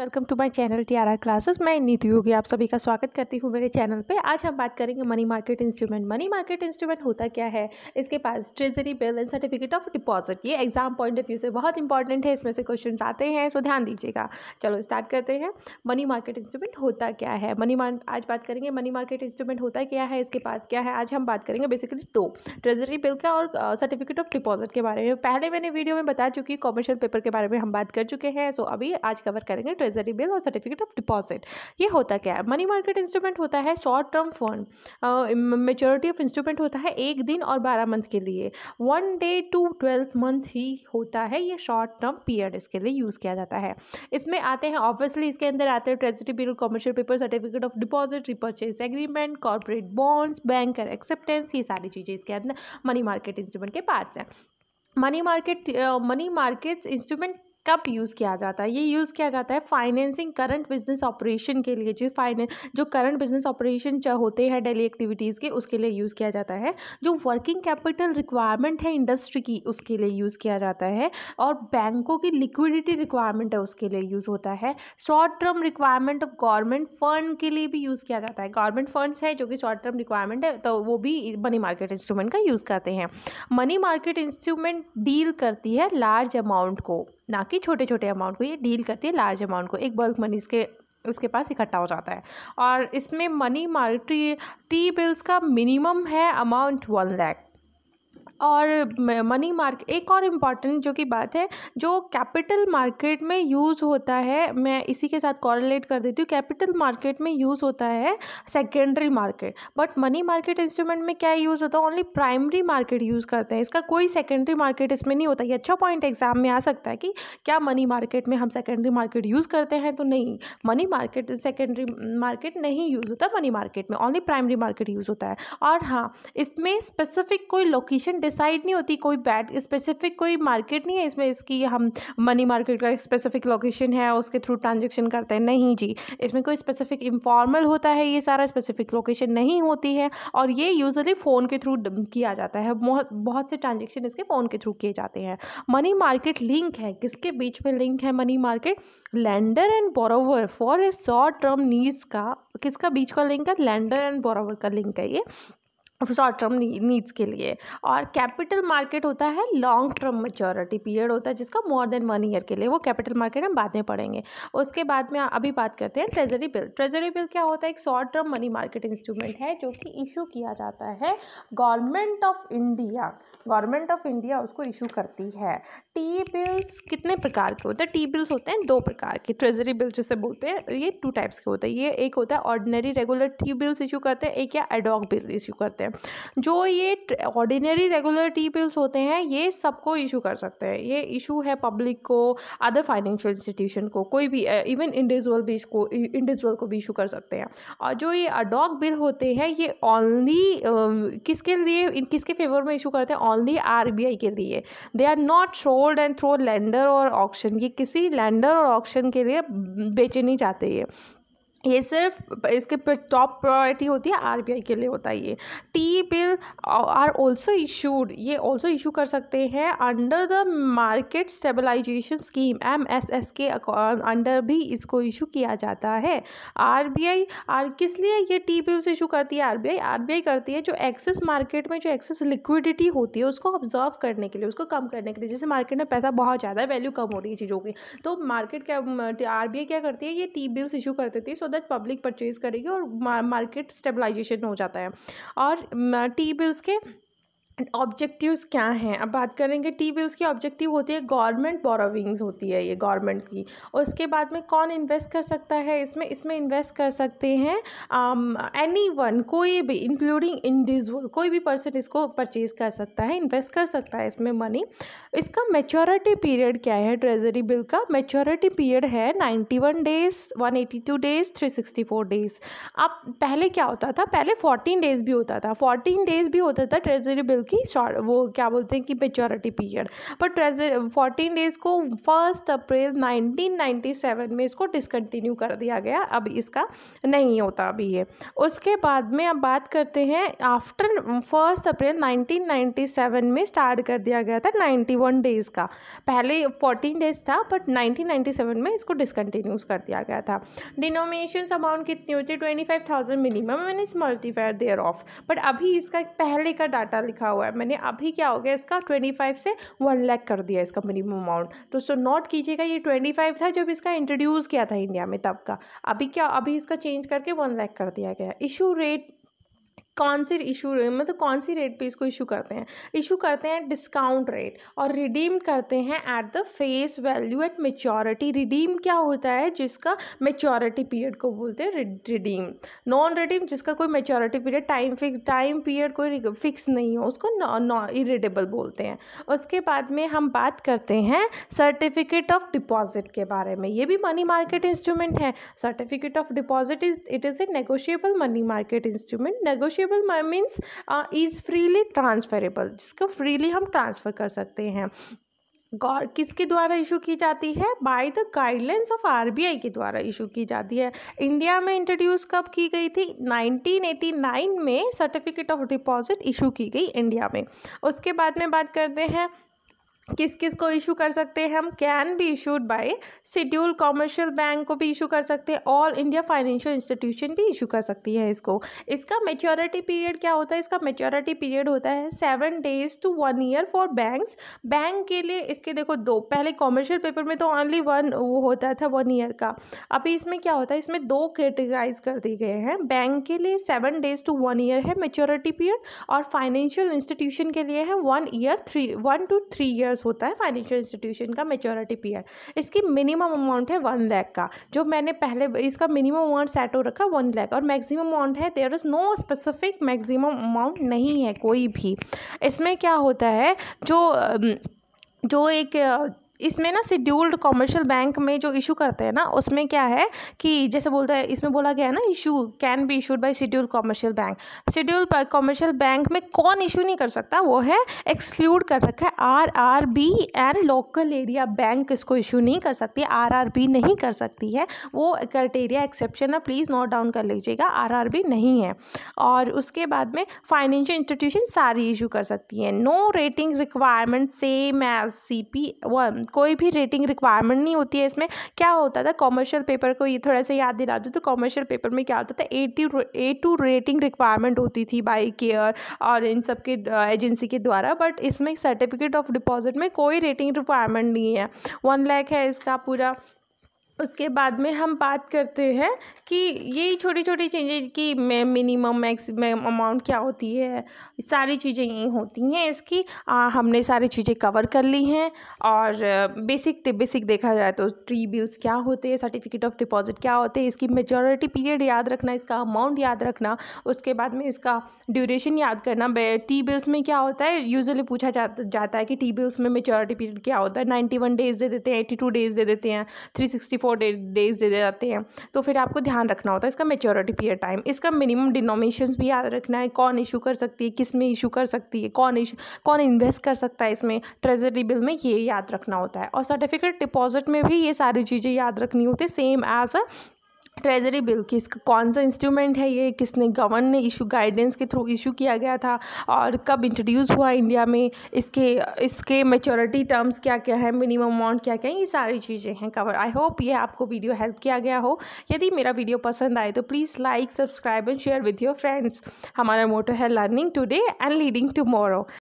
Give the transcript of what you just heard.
welcome to my channel T R classes मैं नीति योगी आप सभी का स्वागत करती हूँ मेरे चैनल पे आज हम बात करेंगे money market instrument money market instrument होता क्या है इसके पास treasury bill and certificate of deposit ये एग्जाम पॉइंट ऑफ व्यू से बहुत इंपॉर्टेंट है इसमें से क्वेश्चन आते हैं तो ध्यान दीजिएगा चलो स्टार्ट करते हैं मनी मार्केट इंस्ट्रूमेंट होता क्या है मनी आज बात करेंगे मनी मार्केट इंस्ट्रूमेंट होता क्या है इसके पास क्या है आज हम बात करेंगे बेसिकली दो ट्रेजरी बिल का और सर्टिफिकेट ऑफ डिपॉजिट के बारे में पहले मैंने वीडियो में बता चुकी कॉमर्शियल पेपर के बारे में हम बात कर चुके हैं सो अभी आज कवर करेंगे ट्रेजरी बिल और सर्टिफिकेट ऑफ डिपॉजिट ये होता क्या है मनी मार्केट इंस्ट्रूमेंट होता है short term fund maturity of instrument होता है एक दिन और बारह मंथ के लिए one day to twelfth month ही होता है ये शॉर्ट टर्म पीरियड इसके लिए यूज़ किया जाता है इसमें आते हैं ऑब्वियसली इसके अंदर आते हैं treasury bill commercial paper certificate of deposit repurchase agreement corporate bonds bank acceptance ये सारी चीज़ें इसके अंदर मनी मार्केट इंस्ट्रूमेंट के पार्ट्स हैं money market money markets instrument कब यूज़ किया जाता है ये यूज़ किया जाता है फाइनेंसिंग करंट बिजनेस ऑपरेशन के लिए जो फाइनेंस जो करंट बिजनेस ऑपरेशन होते हैं डेली एक्टिविटीज़ के उसके लिए यूज़ किया जाता है जो वर्किंग कैपिटल रिक्वायरमेंट है इंडस्ट्री की उसके लिए यूज़ किया जाता है और बैंकों की लिक्विडिटी रिक्वायरमेंट है उसके लिए यूज़ होता है short term requirement of government fund के लिए भी यूज़ किया जाता है गवर्नमेंट फंड्स हैं जो कि शॉर्ट टर्म रिक्वायरमेंट है तो वो भी मनी मार्केट इंस्ट्रूमेंट का यूज़ करते हैं मनी मार्केट इंस्ट्रूमेंट डील करती है लार्ज अमाउंट को ना कि छोटे छोटे अमाउंट को ये डील करती है लार्ज अमाउंट को एक बल्क मनी इसके उसके पास इकट्ठा हो जाता है और इसमें मनी मार्केट टी बिल्स का मिनिमम है अमाउंट वन लैख और मनी मार्केट एक और इम्पॉर्टेंट जो कि बात है जो कैपिटल मार्केट में यूज़ होता है मैं इसी के साथ कॉरलेट कर देती हूँ कैपिटल मार्केट में यूज़ होता है secondary market but money market instrument में क्या यूज़ होता है ओनली प्राइमरी मार्केट यूज़ करते हैं इसका कोई सेकेंडरी मार्केट इसमें नहीं होता ये अच्छा पॉइंट एग्जाम में आ सकता है कि क्या मनी मार्केट में हम सेकेंडरी मार्केट यूज़ करते हैं तो नहीं मनी मार्केट सेकेंडरी मार्केट नहीं यूज़ होता मनी मार्केट में ओनली प्राइमरी मार्केट यूज़ होता है और हाँ इसमें स्पेसिफिक कोई लोकेशन डिसाइड नहीं होती कोई बैड स्पेसिफिक कोई मार्केट नहीं है इसमें इसकी हम मनी मार्केट का स्पेसिफिक लोकेशन है उसके थ्रू ट्रांजेक्शन करते हैं नहीं जी इसमें कोई स्पेसिफिक इंफॉर्मल होता है ये सारा स्पेसिफिक लोकेशन नहीं होती है और ये यूजली फ़ोन के थ्रू किया जाता है बहुत बहुत से ट्रांजेक्शन इसके फ़ोन के थ्रू किए जाते हैं मनी मार्केट लिंक है किसके बीच में लिंक है money market lender and borrower for a short term needs का किसका बीच का लिंक है लैंडर एंड बोरोवर का लिंक है ये शॉर्ट टर्म नीड्स के लिए और कैपिटल मार्केट होता है लॉन्ग टर्म मेचोरिटी पीरियड होता है जिसका मोर देन वन ईयर के लिए वो कैपिटल मार्केट हम बाद में पढ़ेंगे उसके बाद में अभी बात करते हैं ट्रेजरी बिल ट्रेजरी बिल क्या होता है एक short term money market instrument है जो कि इशू किया जाता है government of India government of India उसको इशू करती है टी बिल्स कितने प्रकार के होते हैं टी बिल्स होते हैं दो प्रकार के ट्रेजरी बिल जिसे बोलते हैं ये टू टाइप्स के होते हैं ये एक होता है ordinary regular T bills issue करते हैं एक या एडॉक बिल इशू करते हैं हैं जो ये ऑर्डिनरी रेगुलर टी बिल्स होते हैं ये सबको इशू कर सकते हैं ये इशू है पब्लिक को अदर फाइनेंशियल इंस्टीट्यूशन को कोई भी इवन इंडिविजुअल भी इसको इंडिविजुअल को भी इशू कर सकते हैं और जो ये अडॉक बिल होते हैं ये ओनली किसके लिए किसके फेवर में इशू करते हैं ओनली आर के लिए they are not should and through lender और ऑप्शन ये किसी लैंडर और ऑप्शन के लिए बेचे नहीं जाते ये ये सिर्फ इसके टॉप प्रायोरिटी होती है आरबीआई के लिए होता है ये T bill are also issued ये ऑल्सो इशू कर सकते हैं under the market stabilization scheme M S S के अंडर भी इसको इशू किया जाता है आरबीआई आर किस लिए ये टी बिल्स इशू करती है आरबीआई आरबीआई करती है जो एक्सेस मार्केट में जो एक्सेस लिक्विडिटी होती है उसको ऑब्जर्व करने के लिए उसको कम करने के लिए जैसे मार्केट में पैसा बहुत ज़्यादा है वैल्यू कम हो रही है चीज़ों की तो मार्केट क्या आर क्या करती है ये टी बिल्स इशू कर देती है सो दैट पब्लिक परचेज़ करेगी और मार्केट स्टेबलाइजेशन हो जाता है और टी बिल्स के ऑब्जेक्टिव्स क्या हैं अब बात करेंगे टी बिल्स की ऑब्जेक्टिव होती है गवर्नमेंट बोरोविंग्स होती है ये गवर्नमेंट की और उसके बाद में कौन इन्वेस्ट कर सकता है इसमें इसमें इन्वेस्ट कर सकते हैं एनी um, वन कोई भी इंक्लूडिंग इंडिविजुअल कोई भी पर्सन इसको परचेज कर सकता है इन्वेस्ट कर सकता है इसमें मनी इसका मेचोरिटी पीरियड क्या है ट्रेजरी बिल का मेचोरिटी पीरियड है ninety one days one eighty two days three sixty four days अब पहले क्या होता था पहले फोर्टीन डेज भी होता था फोर्टीन डेज भी होता था ट्रेजरी बिल कि शॉर्ट वो क्या बोलते हैं कि मेचोरिटी पीरियड पर ट्रेजर फोर्टीन डेज़ को फर्स्ट अप्रैल 1997 में इसको डिसकंटिन्यू कर दिया गया अब इसका नहीं होता अभी ये उसके बाद में अब बात करते हैं आफ्टर फर्स्ट अप्रैल 1997 में स्टार्ट कर दिया गया था 91 डेज़ का पहले 14 डेज़ था बट 1997 में इसको डिसकंटिन्यूज कर दिया गया था डिनोमिनेशन अमाउंट कितनी होती है twenty five thousand minimum mean is multiple thereof but अभी इसका पहले का डाटा लिखा हुआ है मैंने अभी क्या हो गया इसका ट्वेंटी फाइव से वन लैख कर दिया इसका मिनिमम अमाउंट तो सो नोट कीजिएगा ये ट्वेंटी फाइव था जब इसका इंट्रोड्यूस किया था इंडिया में तब का अभी क्या अभी इसका चेंज करके वन लैख कर दिया गया इशू रेट कौन सी इशू मतलब कौन सी रेट पे इसको इशू करते हैं इशू करते हैं डिस्काउंट रेट और रिडीम करते हैं at the face value at maturity redeem क्या होता है जिसका मेच्योरिटी पीरियड को बोलते हैं रिडीम नॉन रिडीम जिसका कोई maturity period time fix time period कोई फिक्स नहीं हो उसको इरेडेबल बोलते हैं उसके बाद में हम बात करते हैं सर्टिफिकेट ऑफ डिपॉजिट के बारे में ये भी मनी मार्केट इंस्ट्रूमेंट है certificate of deposit is it is a negotiable money market instrument negotiable transferable my means is freely transferable जिसको फ्रीली हम ट्रांसफ़र कर सकते हैं गौर किसके द्वारा इशू की जाती है by the guidelines of RBI के द्वारा इशू की जाती है इंडिया में इंट्रोड्यूस कब की गई थी 1989 में सर्टिफिकेट ऑफ डिपॉजिट इशू की गई इंडिया में उसके बाद में बात करते हैं किस किस को इशू कर सकते हैं हम can be issued by schedule commercial bank को भी इशू कर सकते हैं ऑल इंडिया फाइनेंशियल इंस्टीट्यूशन भी इशू कर सकती है इसको इसका मेच्योरिटी पीरियड क्या होता है इसका मेच्योरिटी पीरियड होता है seven days to one year for banks bank के लिए इसके देखो दो पहले कॉमर्शियल पेपर में तो ऑनली वन वो होता था वन ईयर का अभी इसमें क्या होता है इसमें दो कैटेगराइज कर दिए गए हैं बैंक के लिए seven days to one year है मेच्योरिटी पीरियड और फाइनेंशियल इंस्टीट्यूशन के लिए है one year three one two three year purpose होता है फाइनेंशियल इंस्टीट्यूशन का मेच्योरिटी पीरियड इसकी मिनिमम अमाउंट है वन लैख का जो मैंने पहले इसका मिनिमम अमाउंट सेट हो रखा वन लैख और मैक्सिमम अमाउंट है there is no specific maximum amount नहीं है कोई भी इसमें क्या होता है जो जो एक इसमें ना शेड्यूल्ड कॉमर्शियल बैंक में जो इशू करते हैं ना उसमें क्या है कि जैसे बोलते हैं इसमें बोला गया है ना issue can be issued by scheduled commercial bank schedule commercial bank में कौन इशू नहीं कर सकता वो है एक्सक्लूड कर रखा है R R B and local area bank इसको इशू नहीं कर सकती आर आर बी नहीं कर सकती है वो क्राइटेरिया एक्सेप्शन है प्लीज़ नोट डाउन कर लीजिएगा आर आर बी नहीं है और उसके बाद में फाइनेंशियल इंस्टीट्यूशन सारी इशू कर सकती है no rating requirement same as C P one कोई भी रेटिंग रिक्वायरमेंट नहीं होती है इसमें क्या होता था कॉमर्शियल पेपर को ये थोड़ा सा याद दिला दूँ तो कॉमर्शियल पेपर में क्या होता था at A two rating requirement होती थी बाई केयर और इन सब के एजेंसी uh, के द्वारा बट इसमें सर्टिफिकेट ऑफ डिपॉजिट में कोई रेटिंग रिक्वायरमेंट नहीं है वन लैख है इसका पूरा उसके बाद में हम बात करते हैं कि यही छोटी छोटी चीज़ें कि मिनिमम मैक्सिमम अमाउंट क्या होती है सारी चीज़ें यही होती हैं इसकी आ, हमने सारी चीज़ें कवर कर ली हैं और बेसिक बेसिक देखा जाए तो ट्री बिल्स क्या होते हैं सर्टिफिकेट ऑफ डिपॉजिट क्या होते हैं इसकी मेजोरिटी पीरियड याद रखना इसका अमाउंट याद रखना उसके बाद में इसका ड्यूरेशन याद करना टी बिल्स में क्या होता है यूजली पूछा जा, जाता है कि टी बिल्स में मेजोरिटी पीरियड क्या होता है नाइन्टी वन डेज़ दे देते हैं एटी टू डेज़ दे देते हैं three sixty four day days दे दे जाते हैं तो फिर आपको ध्यान रखना होता है इसका मेच्योरिटी पीरियड टाइम इसका मिनिमम डिनोमिनेशन भी याद रखना है कौन इशू कर सकती है किस में इशू कर सकती है कौन इशू कौन इन्वेस्ट कर सकता है इसमें ट्रेजरी बिल में ये याद रखना होता है और सर्टिफिकेट डिपॉजिट में भी ये सारी चीज़ें याद रखनी होती है same as a treasury bill किस कौन सा इंस्ट्रूमेंट है ये किसने गवर्न ने इशू गाइडेंस के थ्रू इशू किया गया था और कब इंट्रोड्यूस हुआ इंडिया में इसके इसके मेचोरिटी टर्म्स क्या क्या है मिनिमम अमाउंट क्या क्या है ये सारी चीज़ें हैं कवर आई होप ये आपको वीडियो हेल्प किया गया हो यदि मेरा वीडियो पसंद आए तो please like subscribe and share with your friends हमारा मोटो है learning today and leading tomorrow